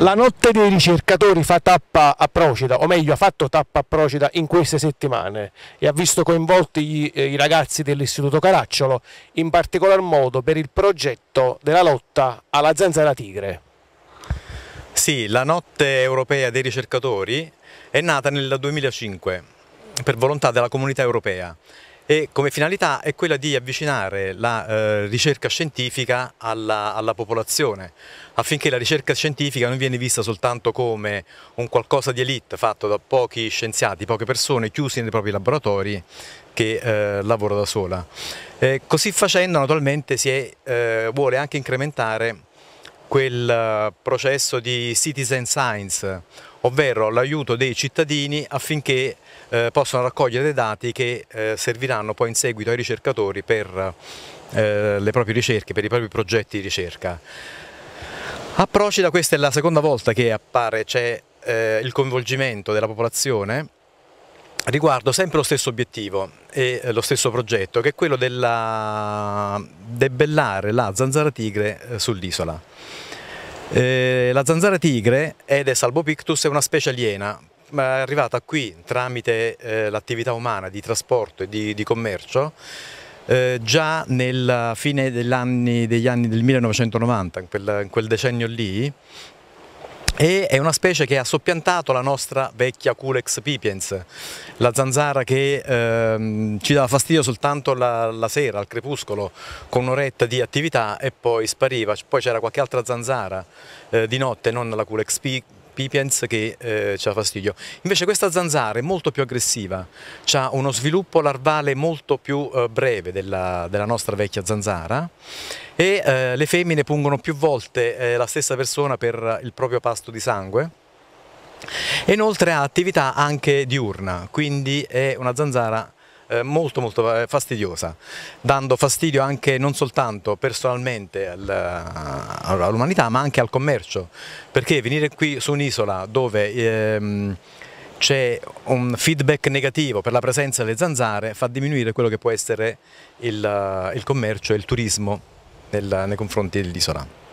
La notte dei ricercatori fa tappa a Procida, o meglio ha fatto tappa a Procida in queste settimane e ha visto coinvolti gli, eh, i ragazzi dell'Istituto Caracciolo, in particolar modo per il progetto della lotta alla zanzara tigre. Sì, la notte europea dei ricercatori è nata nel 2005 per volontà della comunità europea e come finalità è quella di avvicinare la eh, ricerca scientifica alla, alla, popolazione affinché la ricerca scientifica non viene vista soltanto come un qualcosa di elite fatto da pochi scienziati, poche persone chiusi nei propri laboratori che eh, lavora da sola. Eh, così facendo naturalmente si è, eh, vuole anche incrementare quel eh, processo di citizen science, ovvero l'aiuto dei cittadini affinché eh, possano raccogliere dati che eh, serviranno poi in seguito ai ricercatori per eh, le proprie ricerche, per i propri progetti di ricerca. A Procida questa è la seconda volta che appare, c'è eh, il coinvolgimento della popolazione riguardo sempre lo stesso obiettivo e eh, lo stesso progetto, che è quello della debellare la zanzara tigre eh, sull'isola. Eh, la zanzara tigre, Edes albopictus è una specie aliena, arrivata qui tramite eh, l'attività umana di trasporto e di, di commercio, eh, già nella fine degli anni, degli anni del 1990, in quel, in quel decennio lì, e è una specie che ha soppiantato la nostra vecchia Culex pipiens, la zanzara che ehm, ci dava fastidio soltanto la, la sera, al crepuscolo, con un'oretta di attività e poi spariva, poi c'era qualche altra zanzara eh, di notte, non la Culex pipiens sapiens che eh, ci ha fastidio. Invece questa zanzara è molto più aggressiva, ha uno sviluppo larvale molto più eh, breve della, della, nostra vecchia zanzara e eh, le femmine pungono più volte eh, la stessa persona per il proprio pasto di sangue. E inoltre ha attività anche diurna, quindi è una zanzara eh, molto molto eh, fastidiosa, dando fastidio anche non soltanto personalmente eh, all'umanità ma anche al commercio, perché venire qui su un'isola dove... Ehm, c'è un feedback negativo per la presenza delle zanzare, fa diminuire quello che può essere il, il commercio e il turismo nel, nei confronti dell'isola.